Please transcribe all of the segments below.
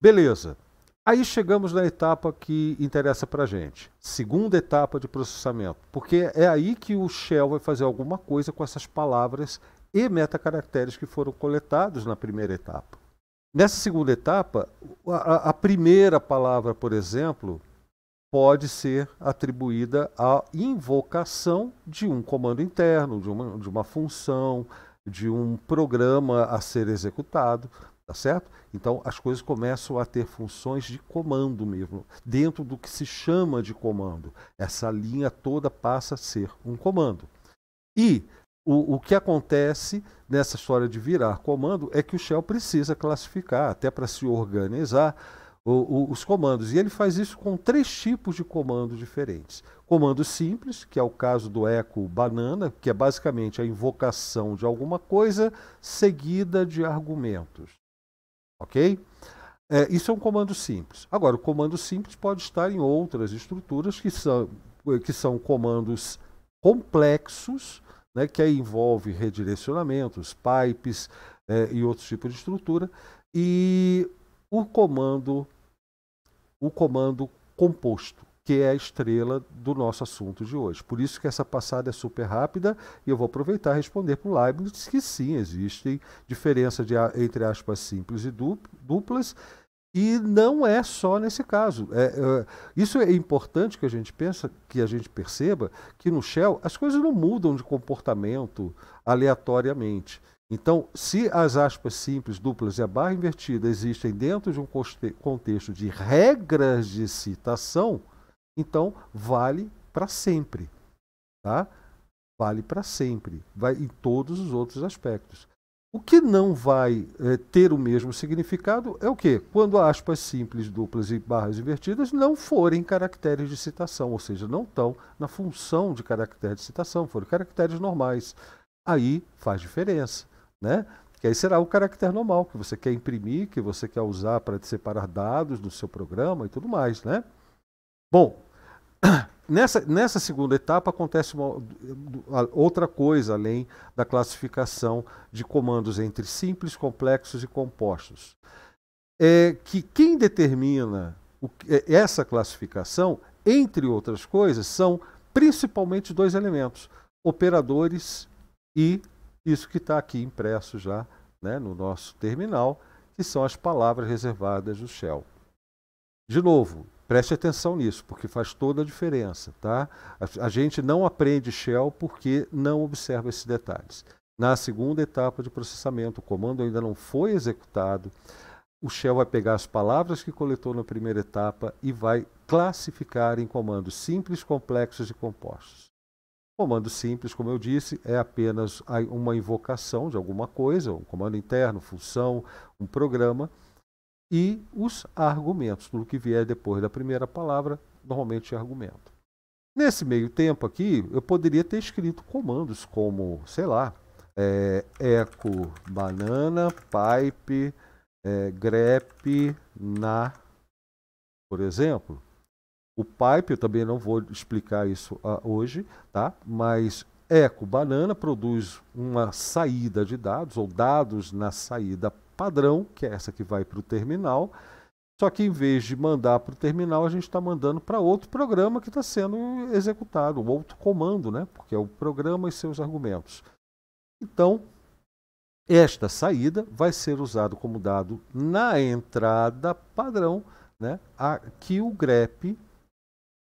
Beleza. Aí chegamos na etapa que interessa para gente, segunda etapa de processamento, porque é aí que o Shell vai fazer alguma coisa com essas palavras e metacaracteres que foram coletados na primeira etapa. Nessa segunda etapa, a, a primeira palavra, por exemplo, pode ser atribuída à invocação de um comando interno, de uma, de uma função, de um programa a ser executado. Tá certo? Então as coisas começam a ter funções de comando mesmo, dentro do que se chama de comando. Essa linha toda passa a ser um comando. E o, o que acontece nessa história de virar comando é que o Shell precisa classificar, até para se organizar, o, o, os comandos. E ele faz isso com três tipos de comandos diferentes. Comando simples, que é o caso do eco banana, que é basicamente a invocação de alguma coisa seguida de argumentos. Ok? É, isso é um comando simples. Agora, o comando simples pode estar em outras estruturas que são, que são comandos complexos, né, que aí envolve redirecionamentos, pipes é, e outros tipos de estrutura. E o comando, o comando composto que é a estrela do nosso assunto de hoje. Por isso que essa passada é super rápida e eu vou aproveitar e responder para o Leibniz que sim, existem diferenças entre aspas simples e duplas, e não é só nesse caso. É, é, isso é importante que a gente pensa, que a gente perceba que no Shell as coisas não mudam de comportamento aleatoriamente. Então, se as aspas simples, duplas e a barra invertida existem dentro de um contexto de regras de citação, então, vale para sempre. Tá? Vale para sempre. Vai em todos os outros aspectos. O que não vai é, ter o mesmo significado é o quê? Quando aspas simples, duplas e barras invertidas não forem caracteres de citação, ou seja, não estão na função de caractere de citação, forem caracteres normais. Aí faz diferença, né? Que aí será o caractere normal que você quer imprimir, que você quer usar para separar dados do seu programa e tudo mais, né? Bom, Nessa, nessa segunda etapa acontece uma, outra coisa além da classificação de comandos entre simples, complexos e compostos. É que quem determina o, é, essa classificação, entre outras coisas, são principalmente dois elementos: operadores e isso que está aqui impresso já né, no nosso terminal, que são as palavras reservadas do Shell. De novo, Preste atenção nisso, porque faz toda a diferença, tá? A, a, gente não aprende Shell porque não observa esses detalhes. Na segunda etapa de processamento, o comando ainda não foi executado. O Shell vai pegar as palavras que coletou na primeira etapa e vai classificar em comandos simples, complexos e compostos. Comando simples, como eu disse, é apenas uma invocação de alguma coisa, um comando interno, função, um programa e os argumentos. Tudo que vier depois da primeira palavra, normalmente é argumento. Nesse meio tempo aqui, eu poderia ter escrito comandos como, sei lá, é, eco banana, pipe, é, grep, na, por exemplo. O pipe, eu também não vou explicar isso uh, hoje, tá? mas eco banana produz uma saída de dados, ou dados na saída padrão, que é essa que vai para o terminal. Só que em vez de mandar para o terminal, a gente está mandando para outro programa que está sendo executado, outro comando, né? porque é o programa e seus argumentos. Então, esta saída vai ser usada como dado na entrada padrão né, a, que o grep,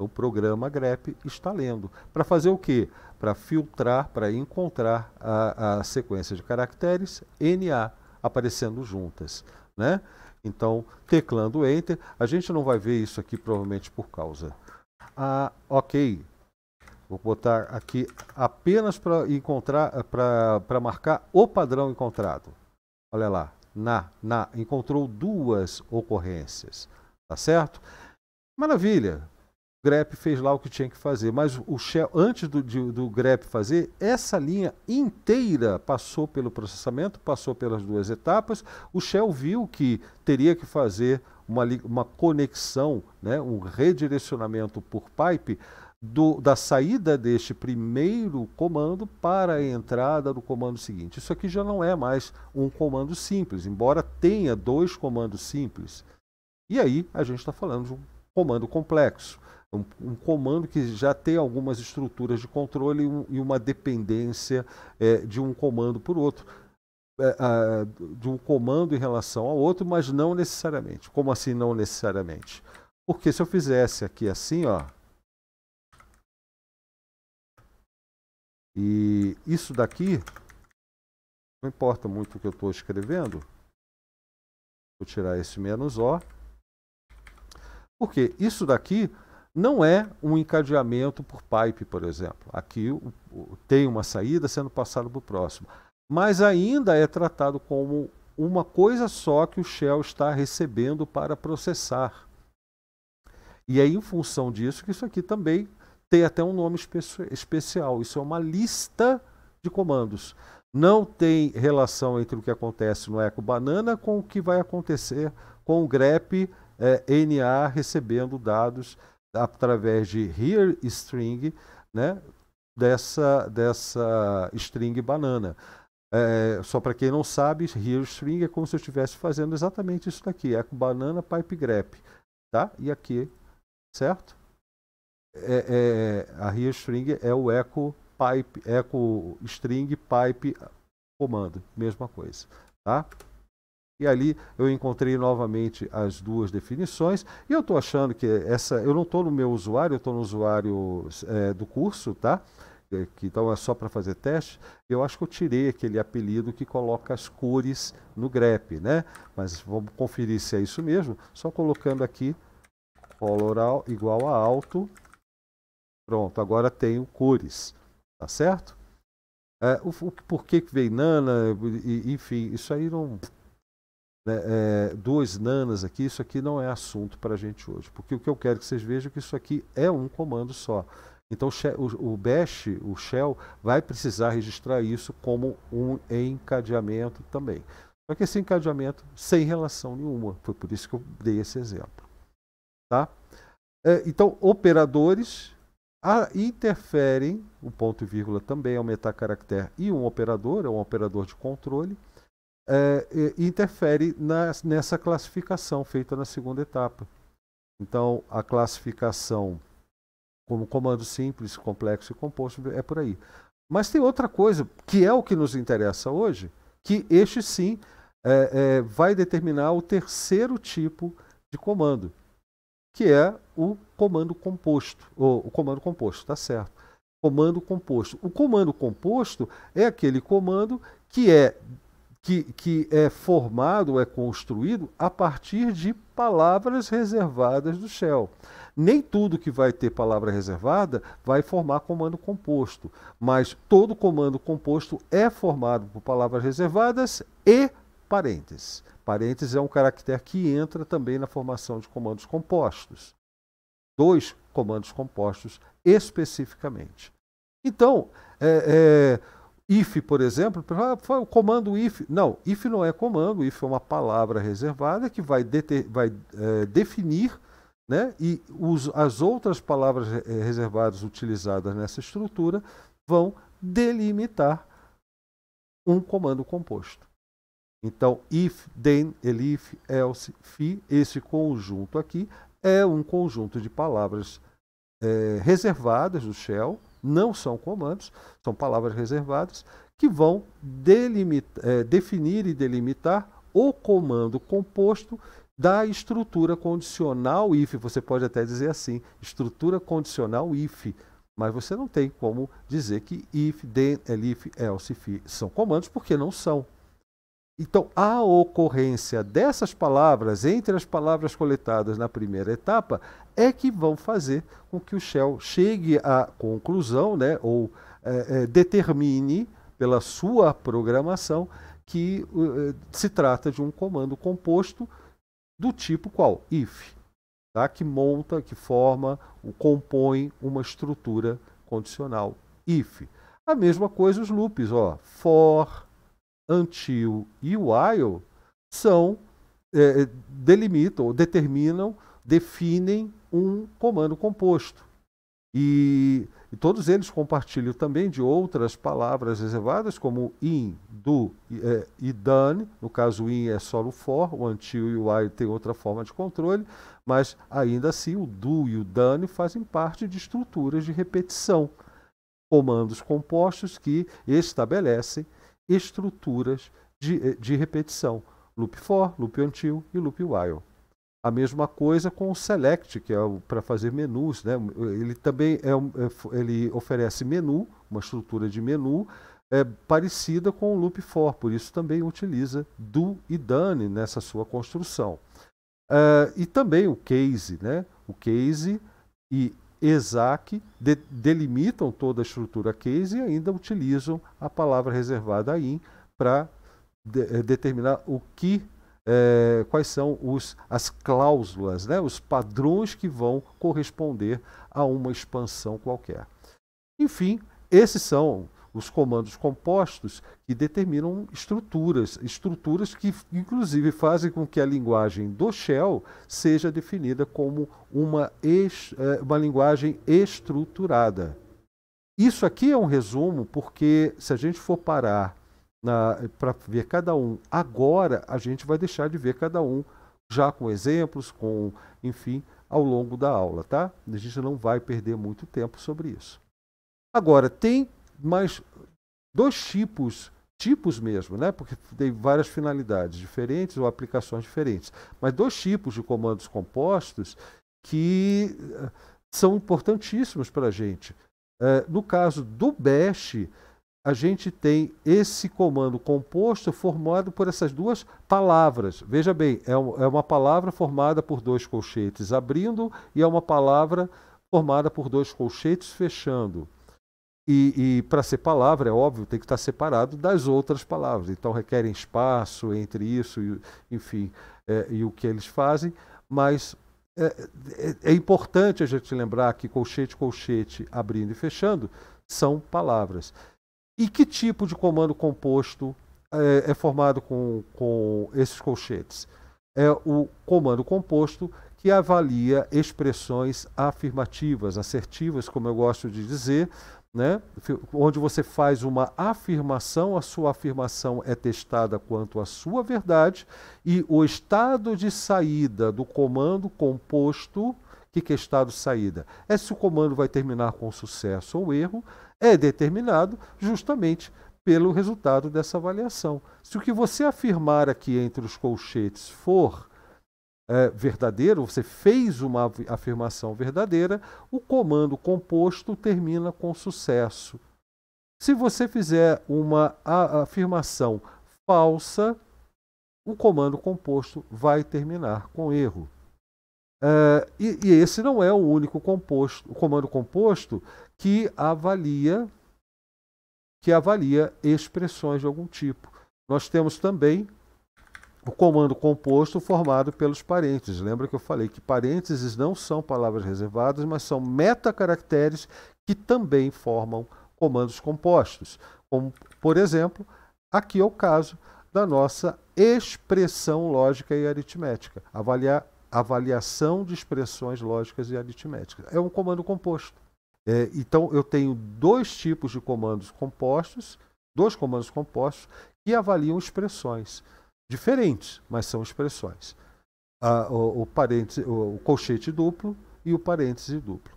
o programa grep, está lendo. Para fazer o quê? Para filtrar, para encontrar a, a sequência de caracteres NA aparecendo juntas, né? Então, teclando Enter, a gente não vai ver isso aqui provavelmente por causa. Ah, ok. Vou botar aqui apenas para encontrar, para marcar o padrão encontrado. Olha lá, na, na, encontrou duas ocorrências, tá certo? Maravilha. GREP fez lá o que tinha que fazer, mas o Shell, antes do, de, do GREP fazer, essa linha inteira passou pelo processamento, passou pelas duas etapas. O Shell viu que teria que fazer uma, uma conexão, né, um redirecionamento por pipe do, da saída deste primeiro comando para a entrada do comando seguinte. Isso aqui já não é mais um comando simples, embora tenha dois comandos simples. E aí a gente está falando de um comando complexo um, um, comando que já tem algumas estruturas de controle e, um, e uma dependência é, de um comando por outro, é, de um comando em relação ao outro, mas não necessariamente. Como assim não necessariamente? Porque se eu fizesse aqui assim, ó, e isso daqui, não importa muito o que eu estou escrevendo, vou tirar esse menos O, porque isso daqui não é um encadeamento por pipe, por exemplo. Aqui tem uma saída sendo passado para o próximo. Mas ainda é tratado como uma coisa só que o shell está recebendo para processar. E é em função disso que isso aqui também tem até um nome espe especial. Isso é uma lista de comandos. Não tem relação entre o que acontece no Eco Banana com o que vai acontecer com o grep eh, NA recebendo dados através de here string, né, dessa, dessa string banana. É, só para quem não sabe, here string é como se eu estivesse fazendo exatamente isso daqui, é com banana pipe grep, tá? E aqui, certo? É, é, a here string é o echo pipe, echo string pipe comando, mesma coisa, tá? E ali eu encontrei novamente as duas definições. E eu estou achando que essa. Eu não estou no meu usuário, eu estou no usuário é, do curso, tá? É, que, então é só para fazer teste. Eu acho que eu tirei aquele apelido que coloca as cores no grep, né? Mas vamos conferir se é isso mesmo. Só colocando aqui coloral igual a alto. Pronto, agora tenho cores. Tá certo? É, o, o porquê que vem nana, enfim, isso aí não né, é, duas nanas aqui, isso aqui não é assunto para a gente hoje. Porque o que eu quero que vocês vejam é que isso aqui é um comando só. Então o, Bash, o Shell, vai precisar registrar isso como um encadeamento também. Só que esse encadeamento sem relação nenhuma. Foi por isso que eu dei esse exemplo. Tá? É, então, operadores a, ah, interferem, o ponto e vírgula também é um metacaractere, e um operador, é um operador de controle, é, interfere na, nessa classificação feita na segunda etapa. Então, a classificação como comando simples, complexo e composto é por aí. Mas tem outra coisa, que é o que nos interessa hoje, que este sim é, é, vai determinar o terceiro tipo de comando, que é o comando composto. Ou, o comando composto, tá certo. Comando composto. O comando composto é aquele comando que é que, que é formado, é construído a partir de palavras reservadas do shell. Nem tudo que vai ter palavra reservada vai formar comando composto, mas todo comando composto é formado por palavras reservadas e parênteses. Parênteses é um caractere que entra também na formação de comandos compostos. Dois comandos compostos especificamente. Então, é, é IF, por exemplo, foi o comando IF. Não, IF não é comando, IF é uma palavra reservada que vai, deter, vai é, definir né, e os, as outras palavras é, é, reservadas utilizadas nessa estrutura vão delimitar um comando composto. Então, if, then, elif, else, fi, esse conjunto aqui é um conjunto de palavras é, reservadas do shell não são comandos, são palavras reservadas, que vão delimitar, é, definir e delimitar o comando composto da estrutura condicional if, você pode até dizer assim, estrutura condicional if, mas você não tem como dizer que if, then, elif, else, if são comandos, porque não são, então, a ocorrência dessas palavras entre as palavras coletadas na primeira etapa é que vão fazer com que o Shell chegue à conclusão, né, ou é, é, determine pela sua programação que é, se trata de um comando composto do tipo qual? If, tá? que monta, que forma, compõe uma estrutura condicional. If. A mesma coisa os loops, ó, for, until e while são é, é delimitam, determinam, definem um comando composto. E, e, todos eles compartilham também de outras palavras reservadas, como in, do é, e done. No caso, in é só o for, o until e o while tem outra forma de controle, mas ainda assim o do e o done fazem parte de estruturas de repetição, comandos compostos que estabelecem estruturas de, eh, de repetição: loop for, loop until e loop while. A mesma coisa com o select, que é para fazer menus. Né? Ele também é, é ele oferece menu, uma estrutura de menu é, parecida com o loop for, por isso também utiliza do e done nessa sua construção. Uh, e também o case, né? O case e ESAC de, delimitam toda a estrutura case e ainda utilizam a palavra reservada IN para de, eh, determinar o que é, quais são os, as cláusulas, né, os padrões que vão corresponder a uma expansão qualquer. Enfim, esses são os comandos compostos que determinam estruturas, estruturas que inclusive fazem com que a linguagem do Shell seja definida como uma, é, uma linguagem estruturada. Isso aqui é um resumo, porque se a gente for parar para ver cada um agora, a gente vai deixar de ver cada um já com exemplos, com enfim, ao longo da aula, tá? A gente não vai perder muito tempo sobre isso. Agora, tem mas dois tipos, tipos mesmo, né? porque tem várias finalidades diferentes ou aplicações diferentes, mas dois tipos de comandos compostos que eh, são importantíssimos para a gente. Eh, no caso do Bash, a gente tem esse comando composto formado por essas duas palavras. Veja bem, é, um, é uma palavra formada por dois colchetes abrindo e é uma palavra formada por dois colchetes fechando. E, e para ser palavra, é óbvio, tem que estar separado das outras palavras. Então requerem espaço entre isso, e, enfim, é, e o que eles fazem. Mas é, é, é importante a gente lembrar que colchete, colchete, abrindo e fechando, são palavras. E que tipo de comando composto é, é, formado com, com esses colchetes? É o comando composto que avalia expressões afirmativas, assertivas, como eu gosto de dizer, né? onde você faz uma afirmação, a sua afirmação é testada quanto à sua verdade, e o estado de saída do comando composto, que, que é estado de saída? É se o comando vai terminar com sucesso ou erro, é determinado justamente pelo resultado dessa avaliação. Se o que você afirmar aqui entre os colchetes for é, verdadeiro, você fez uma afirmação verdadeira, o comando composto termina com sucesso. Se você fizer uma afirmação falsa, o comando composto vai terminar com erro. É, e, e, esse não é o único composto, o comando composto que avalia que avalia expressões de algum tipo. Nós temos também o comando composto formado pelos parênteses. Lembra que eu falei que parênteses não são palavras reservadas, mas são metacaracteres que também formam comandos compostos. Como, por exemplo, aqui é o caso da nossa expressão lógica e aritmética. Avaliar avaliação de expressões lógicas e aritméticas. É um comando composto. É, então, eu tenho dois tipos de comandos compostos, dois comandos compostos que avaliam expressões diferentes, mas são expressões. Ah, o, o, parêntese, o, o colchete duplo e o parêntese duplo.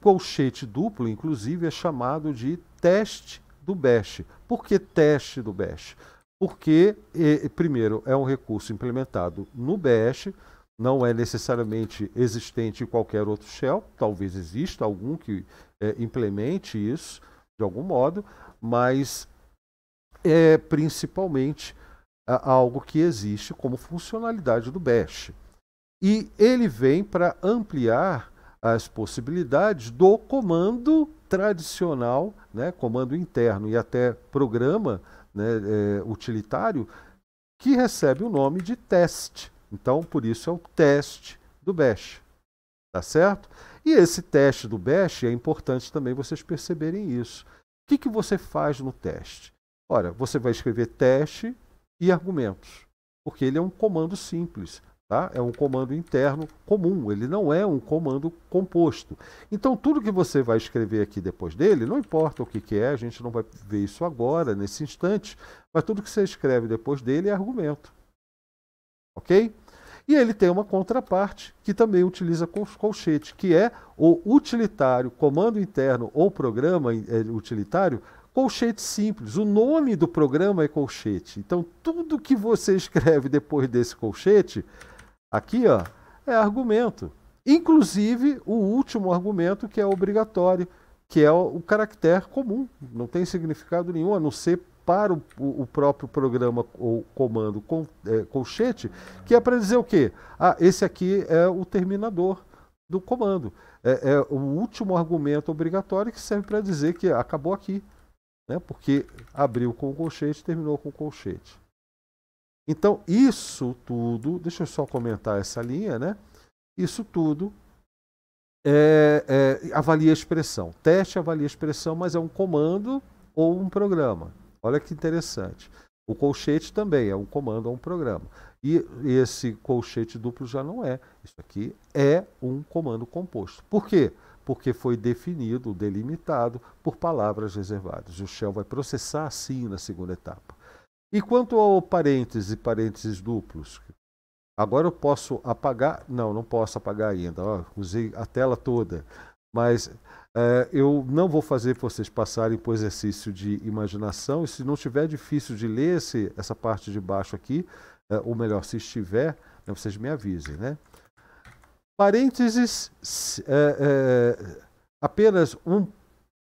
Colchete duplo, inclusive, é chamado de teste do Bash, Por que teste do Bash. Porque, e, primeiro, é um recurso implementado no Bash, não é necessariamente existente em qualquer outro shell, talvez exista algum que é, implemente isso de algum modo, mas é principalmente algo que existe como funcionalidade do Bash. E ele vem para ampliar as possibilidades do comando tradicional, né, comando interno e até programa né, é, utilitário, que recebe o nome de teste. Então, por isso é o teste do Bash. Tá certo? E esse teste do Bash é importante também vocês perceberem isso. O que, que você faz no teste? Ora, você vai escrever teste e argumentos, porque ele é um comando simples. Tá? É um comando interno comum, ele não é um comando composto. Então, tudo que você vai escrever aqui depois dele, não importa o que, que é, a gente não vai ver isso agora, nesse instante, mas tudo que você escreve depois dele é argumento. Ok? E ele tem uma contraparte que também utiliza colchete, que é o utilitário, comando interno ou programa eh, utilitário Colchete simples. O nome do programa é colchete. Então, tudo que você escreve depois desse colchete, aqui, ó, é argumento. Inclusive, o último argumento que é obrigatório, que é o, caractere comum. Não tem significado nenhum, a não ser para o, o, próprio programa ou comando com, é, colchete, que é para dizer o quê? Ah, esse aqui é o terminador do comando. É, é o último argumento obrigatório que serve para dizer que acabou aqui né? porque abriu com o colchete terminou com o colchete. Então, isso tudo, deixa eu só comentar essa linha, né? Isso tudo é, é, avalia a expressão. Teste avalia a expressão, mas é um comando ou um programa. Olha que interessante. O colchete também é um comando ou um programa. E esse colchete duplo já não é. Isso aqui é um comando composto. Por quê? porque foi definido, delimitado por palavras reservadas. O Shell vai processar assim na segunda etapa. E quanto ao parênteses e parênteses duplos, agora eu posso apagar? Não, não posso apagar ainda. Ó, usei a tela toda, mas é, eu não vou fazer vocês passarem por exercício de imaginação. E se não estiver difícil de ler esse, essa parte de baixo aqui, é, ou melhor, se estiver, né, vocês me avisem, né? Parênteses, é, é, apenas um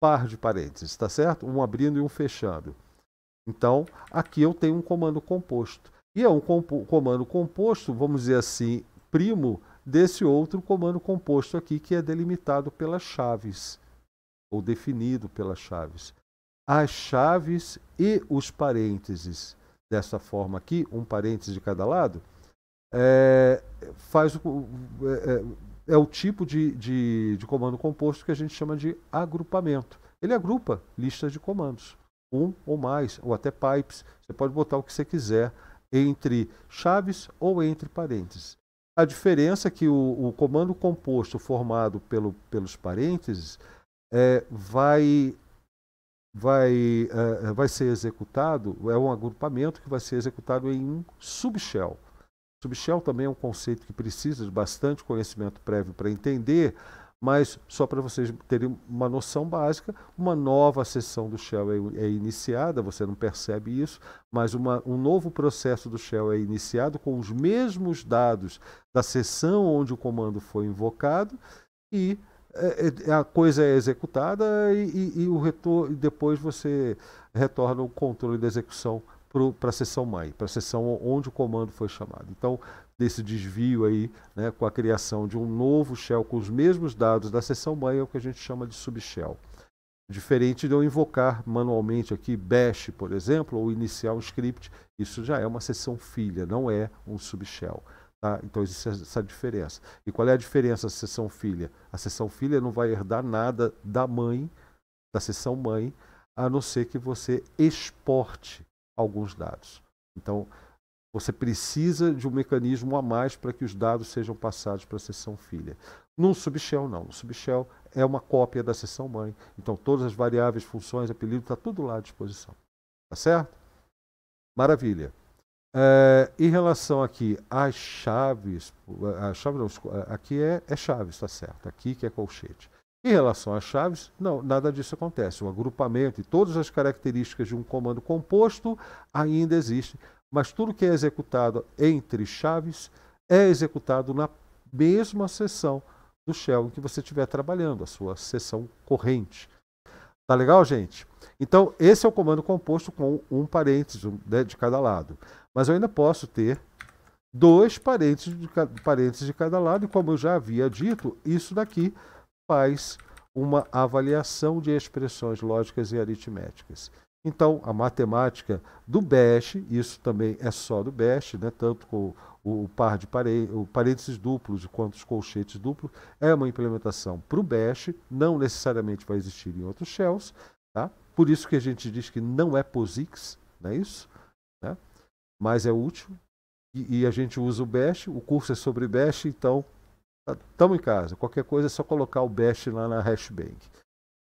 par de parênteses, tá certo? Um abrindo e um fechando. Então, aqui eu tenho um comando composto. E é um compo comando composto, vamos dizer assim, primo desse outro comando composto aqui, que é delimitado pelas chaves, ou definido pelas chaves. As chaves e os parênteses, dessa forma aqui, um parênteses de cada lado, é, faz o, é, é, é, o tipo de, de, de comando composto que a gente chama de agrupamento. Ele agrupa listas de comandos, um ou mais, ou até pipes. Você pode botar o que você quiser entre chaves ou entre parênteses. A diferença é que o, o comando composto formado pelo, pelos parênteses é, vai, vai, é, é, vai ser executado, é um agrupamento que vai ser executado em um subshell. Subshell também é um conceito que precisa de bastante conhecimento prévio para entender, mas só para vocês terem uma noção básica, uma nova sessão do Shell é, é iniciada, você não percebe isso, mas uma, um novo processo do Shell é iniciado com os mesmos dados da sessão onde o comando foi invocado e é, é, a coisa é executada e, e, e o retor, e depois você retorna o controle da execução para a sessão mãe, para a sessão onde o comando foi chamado. Então, desse desvio aí, né, com a criação de um novo shell com os mesmos dados da sessão mãe, é o que a gente chama de subshell. Diferente de eu invocar manualmente aqui bash, por exemplo, ou iniciar um script, isso já é uma sessão filha, não é um subshell. Tá? Então existe essa diferença. E qual é a diferença da sessão filha? A sessão filha não vai herdar nada da mãe, da sessão mãe, a não ser que você exporte alguns dados. Então, você precisa de um mecanismo a mais para que os dados sejam passados para a sessão filha. No subshell, não. No subshell é uma cópia da sessão mãe. Então, todas as variáveis, funções, apelido, está tudo lá à disposição. Tá certo? Maravilha. É, em relação aqui às chaves, a chave não, aqui é, é chaves, tá certo? Aqui que é colchete. Em relação às chaves, não, nada disso acontece. O agrupamento e todas as características de um comando composto ainda existem, mas tudo que é executado entre chaves é executado na mesma sessão do shell em que você estiver trabalhando, a sua sessão corrente. Tá legal, gente? Então, esse é o comando composto com um parênteses né, de cada lado. Mas eu ainda posso ter dois parênteses de, parênteses de cada lado, e como eu já havia dito, isso daqui faz uma avaliação de expressões lógicas e aritméticas. Então, a matemática do Bash, isso também é só do Bash, né, tanto com o, par de o parênteses duplos quanto os colchetes duplos, é uma implementação para o Bash. não necessariamente vai existir em outros shells, tá? por isso que a gente diz que não é POSIX, não é isso? Né? Mas é útil, e, e a gente usa o Bash. o curso é sobre Bash, então estamos tá, em casa. Qualquer coisa é só colocar o bash lá na hashbank.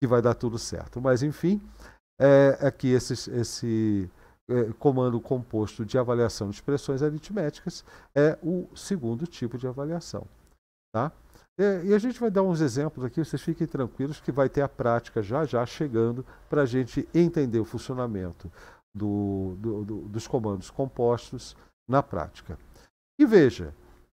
que vai dar tudo certo. Mas, enfim, é, aqui é esse, esse é, comando composto de avaliação de expressões aritméticas é o segundo tipo de avaliação. Tá? É, e a gente vai dar uns exemplos aqui, vocês fiquem tranquilos que vai ter a prática já já chegando para a gente entender o funcionamento do, do, do, dos comandos compostos na prática. E veja,